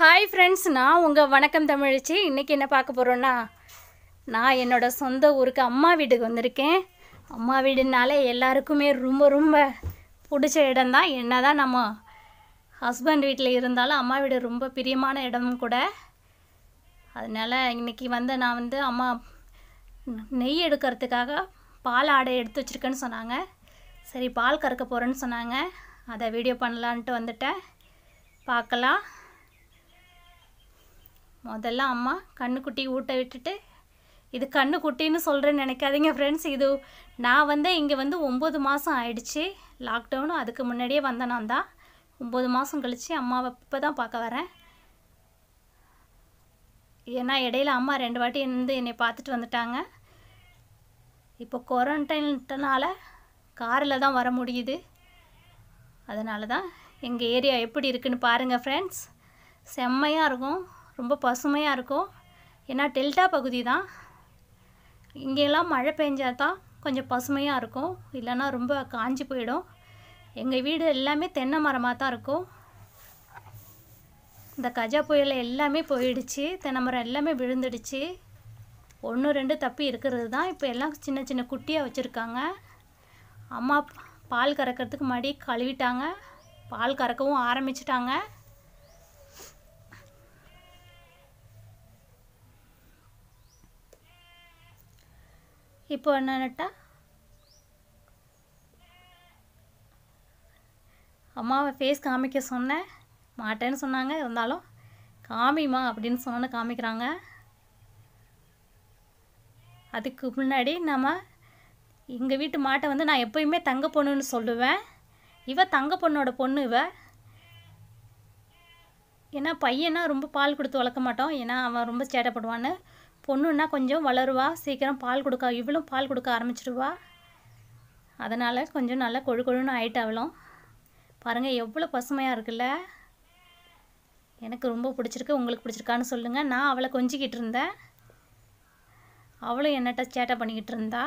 Hi friends நான் உங்கள் வணக்கம் தமிழச்சி இன்றைக்கி என்ன பார்க்க போகிறோன்னா நான் என்னோடய சொந்த ஊருக்கு அம்மா வீட்டுக்கு வந்திருக்கேன் அம்மா வீடுனாலே எல்லாருக்குமே ரொம்ப ரொம்ப பிடிச்ச இடம் தான் என்ன தான் நம்ம ஹஸ்பண்ட் வீட்டில் இருந்தாலும் அம்மா வீடு ரொம்ப பிரியமான இடமும் கூட அதனால் இன்றைக்கி வந்து நான் வந்து அம்மா நெய் எடுக்கிறதுக்காக பால் ஆடை எடுத்து வச்சுருக்கேன்னு சொன்னாங்க சரி பால் கறக்க போகிறேன்னு சொன்னாங்க அதை வீடியோ பண்ணலான்ட்டு வந்துட்டேன் பார்க்கலாம் முதல்ல அம்மா கண்ணுக்குட்டி ஊட்ட விட்டுட்டு இது கண்ணுக்குட்டின்னு சொல்கிறேன்னு நினைக்காதீங்க ஃப்ரெண்ட்ஸ் இது நான் வந்து இங்கே வந்து ஒம்பது மாதம் ஆயிடுச்சு லாக்டவுனும் அதுக்கு முன்னாடியே வந்த நான் தான் ஒம்பது மாதம் கழித்து அம்மாவை இப்போ தான் பார்க்க வரேன் ஏன்னா இடையில அம்மா ரெண்டு வாட்டி இருந்து என்னை பார்த்துட்டு வந்துட்டாங்க இப்போ குவாரண்டைன்ட்டனால காரில் தான் வர முடியுது அதனால தான் எங்கள் ஏரியா எப்படி இருக்குன்னு பாருங்கள் ஃப்ரெண்ட்ஸ் செம்மையாக இருக்கும் ரொம்ப பசுமையாக இருக்கும் ஏன்னா டெல்டா பகுதி தான் இங்கெல்லாம் மழை பெஞ்சா தான் கொஞ்சம் பசுமையாக இருக்கும் இல்லைன்னா ரொம்ப காஞ்சி போயிடும் எங்கள் வீடு எல்லாமே தென்னை மரமாக தான் இருக்கும் இந்த கஜா புயல் எல்லாமே போயிடுச்சு தென்னை மரம் எல்லாமே விழுந்துடுச்சு ஒன்று ரெண்டு தப்பி இருக்கிறது தான் இப்போ எல்லாம் சின்ன சின்ன குட்டியாக வச்சுருக்காங்க அம்மா பால் கறக்கிறதுக்கு மடி கழுவிட்டாங்க பால் கறக்கவும் ஆரம்பிச்சிட்டாங்க இப்போ என்ன நட்டால் அம்மாவை ஃபேஸ் காமிக்க சொன்னேன் மாட்டேன்னு சொன்னாங்க இருந்தாலும் காமிமா அப்படின்னு சொன்னு காமிக்கிறாங்க அதுக்கு முன்னாடி நம்ம எங்கள் வீட்டு மாட்டை வந்து நான் எப்போயுமே தங்க பொண்ணுன்னு சொல்லுவேன் இவ தங்க பொண்ணோட பொண்ணு இவ ஏன்னா பையனா ரொம்ப பால் கொடுத்து வளர்க்க மாட்டோம் ஏன்னா அவன் ரொம்ப சேட்டப்படுவான்னு பொண்ணுன்னா கொஞ்சம் வளருவா சீக்கிரம் பால் கொடுக்க இவளும் பால் கொடுக்க ஆரம்பிச்சிடுவா அதனால் கொஞ்சம் நல்லா கொழு கொழுன்னு ஆகிட்டு அவளும் பாருங்கள் எவ்வளோ பசுமையாக இருக்குல்ல எனக்கு ரொம்ப பிடிச்சிருக்கு உங்களுக்கு பிடிச்சிருக்கான்னு சொல்லுங்கள் நான் அவளை கொஞ்சிக்கிட்டு இருந்தேன் அவளும் என்னட்ட சேட்டை பண்ணிக்கிட்டு இருந்தா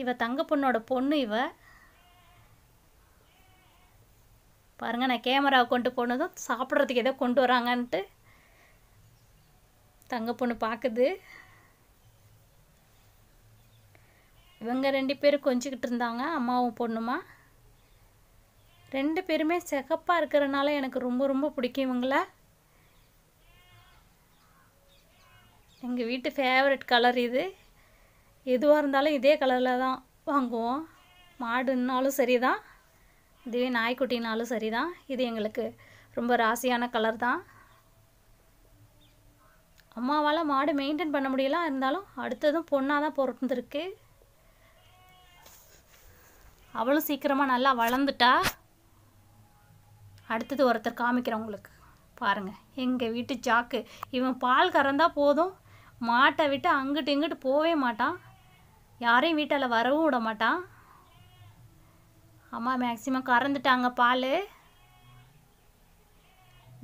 இவ தங்க பொண்ணோட பொண்ணு இவ பாருங்கள் நான் கேமரா கொண்டு போனதும் சாப்பிட்றதுக்கு ஏதோ கொண்டு வராங்கன்ட்டு தங்க பொண்ணு பார்க்குது இவங்க ரெண்டு பேரும் கொஞ்சிக்கிட்டு இருந்தாங்க அம்மாவும் பொண்ணுமா ரெண்டு பேருமே செகப்பாக இருக்கிறனால எனக்கு ரொம்ப ரொம்ப பிடிக்கும் இவங்கள எங்கள் வீட்டு ஃபேவரட் கலர் இது எதுவாக இருந்தாலும் இதே கலரில் தான் வாங்குவோம் மாடுன்னாலும் சரி தான் இதுவே நாய்க்குட்டினாலும் சரி தான் இது எங்களுக்கு ரொம்ப ராசியான கலர் தான் அம்மாவால் மாடு மெயின்டைன் பண்ண முடியலாம் இருந்தாலும் அடுத்ததும் பொண்ணாக தான் பிறந்திருக்கு அவளும் சீக்கிரமாக நல்லா வளர்ந்துட்டா அடுத்தது ஒருத்தர் காமிக்கிறேன் உங்களுக்கு பாருங்கள் எங்கள் வீட்டு ஜாக்கு இவன் பால் கறந்தால் போதும் மாட்டை விட்டு அங்கிட்டு இங்கிட்டு போவே மாட்டான் யாரையும் வீட்டால் வரவும் விட மாட்டான் அம்மா மேக்சிமம் கறந்துட்டாங்க பால்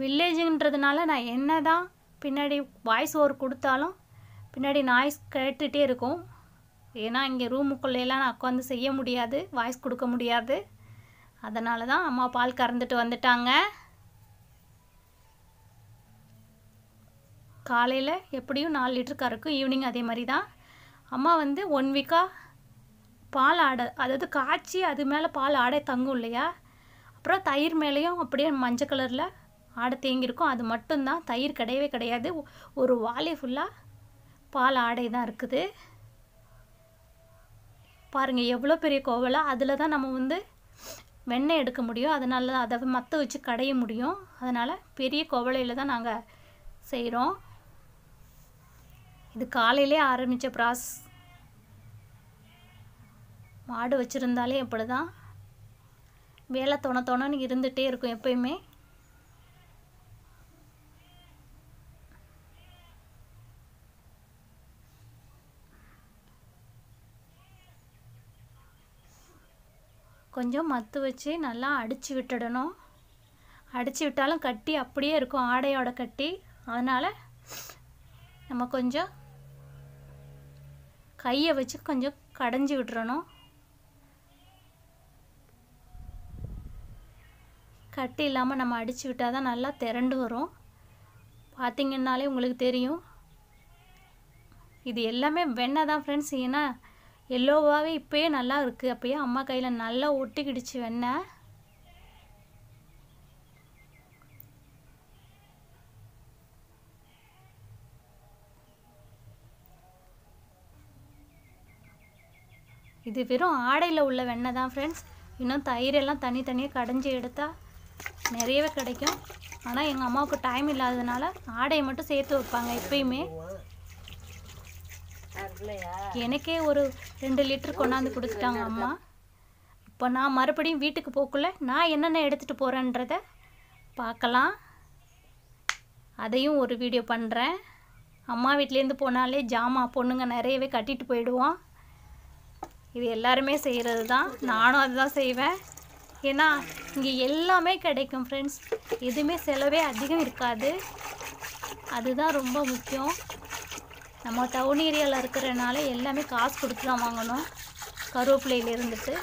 வில்லேஜுன்றதுனால நான் என்ன தான் பின்னாடி வாய்ஸ் ஓவர் கொடுத்தாலும் பின்னாடி நாய்ஸ் கேட்டுகிட்டே இருக்கும் ஏன்னா இங்கே ரூமுக்குள்ளேலாம் நான் உட்காந்து செய்ய முடியாது வாய்ஸ் கொடுக்க முடியாது அதனால தான் அம்மா பால் கறந்துட்டு வந்துட்டாங்க காலையில் எப்படியும் நாலு லிட்டர் கறக்கும் ஈவினிங் அதே மாதிரி தான் அம்மா வந்து ஒன் வீக்காக பால் ஆட அதாவது காய்ச்சி அது மேலே பால் ஆடை தங்கும் இல்லையா அப்புறம் தயிர் மேலேயும் அப்படியே மஞ்சள் கலரில் ஆடை தேங்கியிருக்கோ அது மட்டும்தான் தயிர் கிடையவே கிடையாது ஒரு வாலி ஃபுல்லாக பால் ஆடை தான் இருக்குது பாருங்கள் எவ்வளோ பெரிய கோவலாக அதில் தான் நம்ம வந்து வெண்ணெய் எடுக்க முடியும் அதனால அதை மற்ற வச்சு கடைய முடியும் அதனால் பெரிய கோவலையில் தான் நாங்கள் செய்கிறோம் இது காலையிலே ஆரம்பித்த ப்ராசஸ் மாடு வச்சுருந்தாலே எப்படி தான் வேலை தொண தொணன்னு இருந்துகிட்டே இருக்கும் எப்பயுமே கொஞ்சம் மத்து வச்சு நல்லா அடித்து விட்டுடணும் அடித்து விட்டாலும் கட்டி அப்படியே இருக்கும் ஆடையோட கட்டி அதனால் நம்ம கொஞ்சம் கையை வச்சு கொஞ்சம் கடைஞ்சி விட்டுறணும் கட்டி இல்லாமல் நம்ம அடித்து விட்டால் தான் நல்லா திரண்டு வரும் பார்த்திங்கன்னாலே உங்களுக்கு தெரியும் இது எல்லாமே வெண்ணெய் தான் ஃப்ரெண்ட்ஸ் ஏன்னா எல்லோவாகவே இப்போயே நல்லா இருக்குது அப்போயே அம்மா கையில் நல்லா ஒட்டிக்கிடுச்சு வெண்ணெய் இது வெறும் ஆடையில் உள்ள வெண்ணெய் தான் ஃப்ரெண்ட்ஸ் இன்னும் தயிரெல்லாம் தனித்தனியாக கடைஞ்சி எடுத்தால் நிறையவே கிடைக்கும் ஆனால் எங்கள் அம்மாவுக்கு டைம் இல்லாததுனால ஆடையை மட்டும் சேர்த்து வைப்பாங்க எப்பயுமே எனக்கே ஒரு ரெண்டு லிட்டர் கொண்டாந்து கொடுத்துட்டாங்க அம்மா இப்போ நான் மறுபடியும் வீட்டுக்கு போக்குள்ள நான் என்னென்ன எடுத்துகிட்டு போகிறேன்றத பார்க்கலாம் அதையும் ஒரு வீடியோ பண்ணுறேன் அம்மா வீட்லேருந்து போனாலே ஜாமா பொண்ணுங்க நிறையவே கட்டிட்டு போயிடுவோம் இது எல்லாருமே செய்கிறது தான் நானும் அதுதான் செய்வேன் ஏன்னா இங்கே எல்லாமே கிடைக்கும் ஃப்ரெண்ட்ஸ் எதுவுமே செலவே அதிகம் இருக்காது அதுதான் ரொம்ப முக்கியம் நம்ம டவுன் ஏரியாவில் இருக்கிறனால எல்லாமே காசு கொடுத்து தான் வாங்கணும் கருவேப்பிலையில் இருந்துட்டு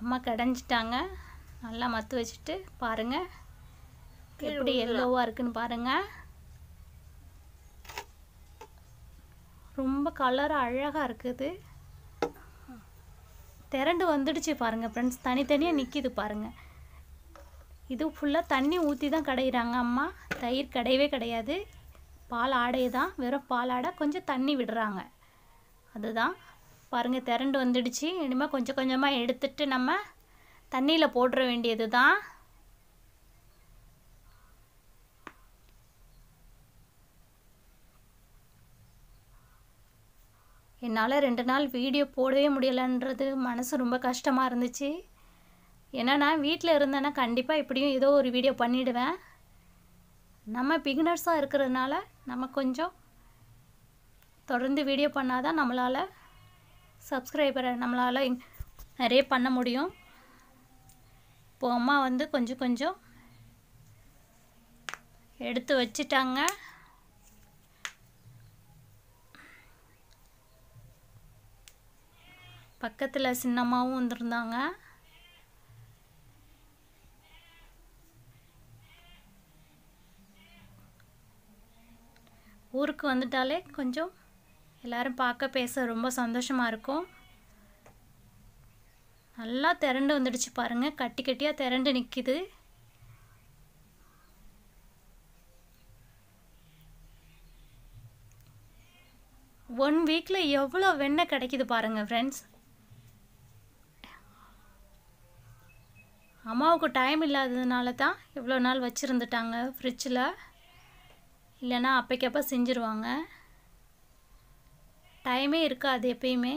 அம்மா கடைஞ்சிட்டாங்க நல்லா மத்து வச்சுட்டு பாருங்கள் எப்படி எல்லோவாக இருக்குன்னு பாருங்கள் ரொம்ப கலர் அழகாக இருக்குது திரண்டு வந்துடுச்சு பாருங்கள் ஃப்ரெண்ட்ஸ் தனித்தனியாக நிற்கிது பாருங்கள் இது ஃபுல்லாக தண்ணி ஊற்றி தான் கடையிறாங்க அம்மா தயிர் கிடையவே கிடையாது பால் ஆடை தான் வெறும் பால் ஆடை கொஞ்சம் தண்ணி விடுறாங்க அதுதான் பாருங்கள் திரண்டு வந்துடுச்சு இனிமேல் கொஞ்சம் கொஞ்சமாக எடுத்துட்டு நம்ம தண்ணியில் போட்டுற வேண்டியது தான் என்னால் ரெண்டு நாள் வீடியோ போடவே முடியலைன்றது மனசு ரொம்ப கஷ்டமாக இருந்துச்சு ஏன்னா நான் வீட்டில் இருந்தேன்னா கண்டிப்பாக இப்படியும் ஏதோ ஒரு வீடியோ பண்ணிவிடுவேன் நம்ம பிகினர்ஸாக இருக்கிறதுனால நம்ம கொஞ்சம் தொடர்ந்து வீடியோ பண்ணால் தான் நம்மளால் சப்ஸ்கிரைபரை நம்மளால் நிறைய பண்ண முடியும் இப்போது அம்மா வந்து கொஞ்சம் கொஞ்சம் எடுத்து வச்சிட்டாங்க பக்கத்தில் சின்னம்மாவும் வந்திருந்தாங்க ஊருக்கு வந்துட்டாலே கொஞ்சம் எல்லோரும் பார்க்க பேச ரொம்ப சந்தோஷமாக இருக்கும் நல்லா திரண்டு வந்துடுச்சு பாருங்கள் கட்டி கட்டியாக திரண்டு நிற்கிது ஒன் வீக்கில் எவ்வளோ வெண்ணெய் கிடைக்குது பாருங்கள் ஃப்ரெண்ட்ஸ் அம்மாவுக்கு டைம் இல்லாததுனால தான் இவ்வளோ நாள் வச்சுருந்துட்டாங்க ஃப்ரிட்ஜில் இல்லைனா அப்போக்கப்போ செஞ்சுருவாங்க டைமே இருக்காது எப்பயுமே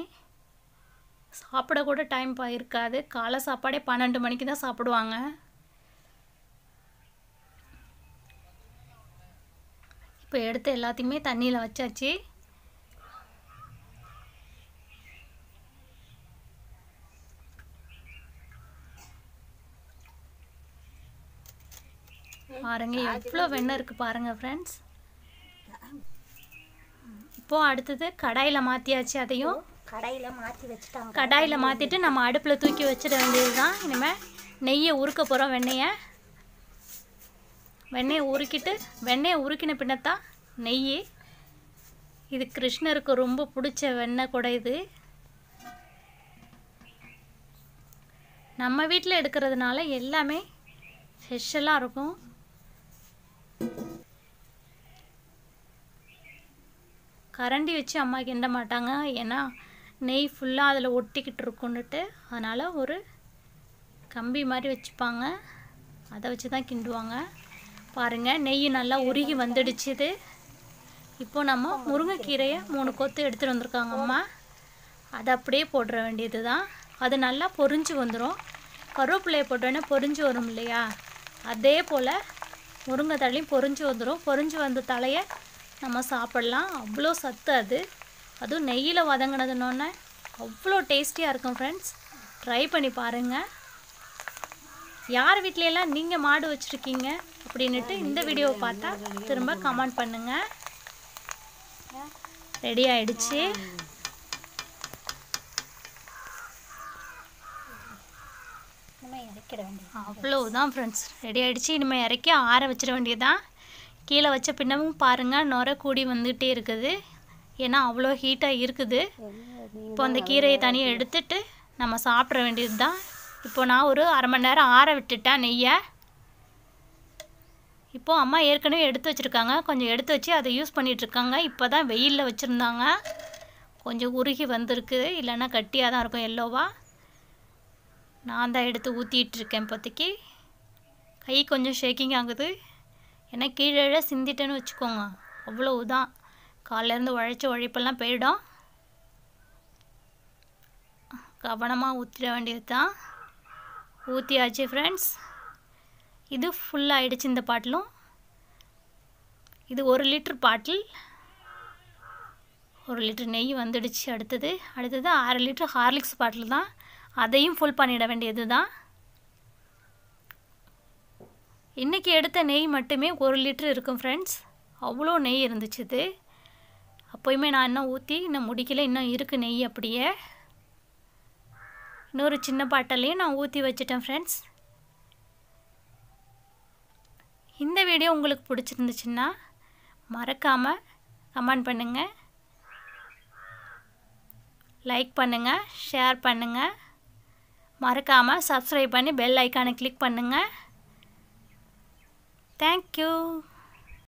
சாப்பிடக்கூட டைம் இருக்காது காலை சாப்பாடே பன்னெண்டு மணிக்கு தான் சாப்பிடுவாங்க இப்போ எடுத்து எல்லாத்தையுமே தண்ணியில் வச்சாச்சு பாருங்கள் எவ்வளோ வெண்ணெய் இருக்குது பாருங்கள் ஃப்ரெண்ட்ஸ் இப்போ அடுத்தது கடாயில் மாற்றியாச்சு அதையும் கடாயில் மாற்றி வச்சுட்டாங்க கடாயில் மாற்றிட்டு நம்ம அடுப்பில் தூக்கி வச்சிட வேண்டியது தான் இனிமேல் நெய்யை உருக்க போகிறோம் வெண்ணெயை வெண்ணெயை உருக்கிட்டு வெண்ணெயை உருக்கின பின்னத்தான் நெய் இது கிருஷ்ணருக்கு ரொம்ப பிடிச்ச வெண்ணெய் கூட இது நம்ம வீட்டில் எடுக்கிறதுனால எல்லாமே ஸ்பெஷலாக இருக்கும் கரண்டி வச்சு அம்மா கிண்ட மாட்டாங்க ஏன்னா நெய் ஃபுல்லாக அதில் ஒட்டிக்கிட்டு இருக்குன்னுட்டு அதனால் ஒரு கம்பி மாதிரி வச்சுப்பாங்க அதை வச்சு தான் கிண்டுவாங்க பாருங்கள் நெய் நல்லா உருகி வந்துடுச்சுது இப்போது நம்ம முருங்கைக்கீரையை மூணு கொத்து எடுத்துகிட்டு வந்திருக்காங்க அம்மா அதை அப்படியே போட்டுற வேண்டியது தான் அது நல்லா பொறிஞ்சு வந்துடும் கருவேப்பிலையை போட்டோன்னே பொறிஞ்சு வரும் இல்லையா அதே போல் முருங்கை தழையும் பொறிஞ்சு வந்துடும் பொறிஞ்சு வந்த தலையை நம்ம சாப்பிடலாம் அவ்வளோ சத்து அது அதுவும் நெய்யில் வதங்கினதுனோடனே அவ்வளோ டேஸ்டியாக இருக்கும் ஃப்ரெண்ட்ஸ் ட்ரை பண்ணி பாருங்கள் யார் வீட்லையெல்லாம் நீங்கள் மாடு வச்சுருக்கீங்க அப்படின்ட்டு இந்த வீடியோவை பார்த்தா திரும்ப கமெண்ட் பண்ணுங்கள் ரெடி ஆயிடுச்சு அவ்வளோதான் ஃப்ரெண்ட்ஸ் ரெடி ஆகிடுச்சு இனிமேல் இறக்கி ஆற வச்சிட வேண்டியதுதான் கீழே வச்ச பின்னமும் பாருங்கள் நுர கூடி வந்துகிட்டே இருக்குது ஏன்னா அவ்வளோ ஹீட்டாக இருக்குது இப்போ அந்த கீரையை தனியாக எடுத்துட்டு நம்ம சாப்பிட வேண்டியது தான் இப்போ நான் ஒரு அரை மணி நேரம் ஆற விட்டுட்டேன் நெய்யை இப்போது அம்மா ஏற்கனவே எடுத்து வச்சுருக்காங்க கொஞ்சம் எடுத்து வச்சு அதை யூஸ் பண்ணிகிட்ருக்காங்க இப்போ தான் வெயிலில் வச்சுருந்தாங்க கொஞ்சம் உருகி வந்திருக்கு இல்லைன்னா கட்டியாக தான் இருக்கும் எல்லோவா நான் தான் எடுத்து ஊற்றிட்டுருக்கேன் இப்போதைக்கு கை கொஞ்சம் ஷேக்கிங் ஆகுது ஏன்னா கீழே சிந்திட்டேன்னு வச்சுக்கோங்க தான் காலையிலேருந்து உழைச்ச உழைப்பெல்லாம் போயிடும் கவனமாக ஊற்றிட வேண்டியது தான் ஊற்றியாச்சு ஃப்ரெண்ட்ஸ் இது ஃபுல்லாகிடுச்சு இந்த பாட்டிலும் இது ஒரு லிட்ரு பாட்டில் ஒரு லிட்ரு நெய் வந்துடுச்சு அடுத்தது அடுத்தது அரை லிட்ரு ஹார்லிக்ஸ் பாட்டில் தான் அதையும் ஃபுல் பண்ணிட வேண்டியது தான் இன்றைக்கி எடுத்த நெய் மட்டுமே ஒரு லிட்டர் இருக்கும் ஃப்ரெண்ட்ஸ் அவ்வளோ நெய் இருந்துச்சு இது அப்போயுமே நான் இன்னும் ஊற்றி இன்னும் முடிக்கல இன்னும் இருக்குது நெய் அப்படியே இன்னொரு சின்ன பாட்டிலையும் நான் ஊற்றி வச்சுட்டேன் ஃப்ரெண்ட்ஸ் இந்த வீடியோ உங்களுக்கு பிடிச்சிருந்துச்சுன்னா மறக்காமல் கமெண்ட் பண்ணுங்கள் லைக் பண்ணுங்கள் ஷேர் பண்ணுங்கள் மறக்காமல் சப்ஸ்கிரைப் பண்ணி பெல் ஐக்கானை கிளிக் பண்ணுங்கள் Thank you.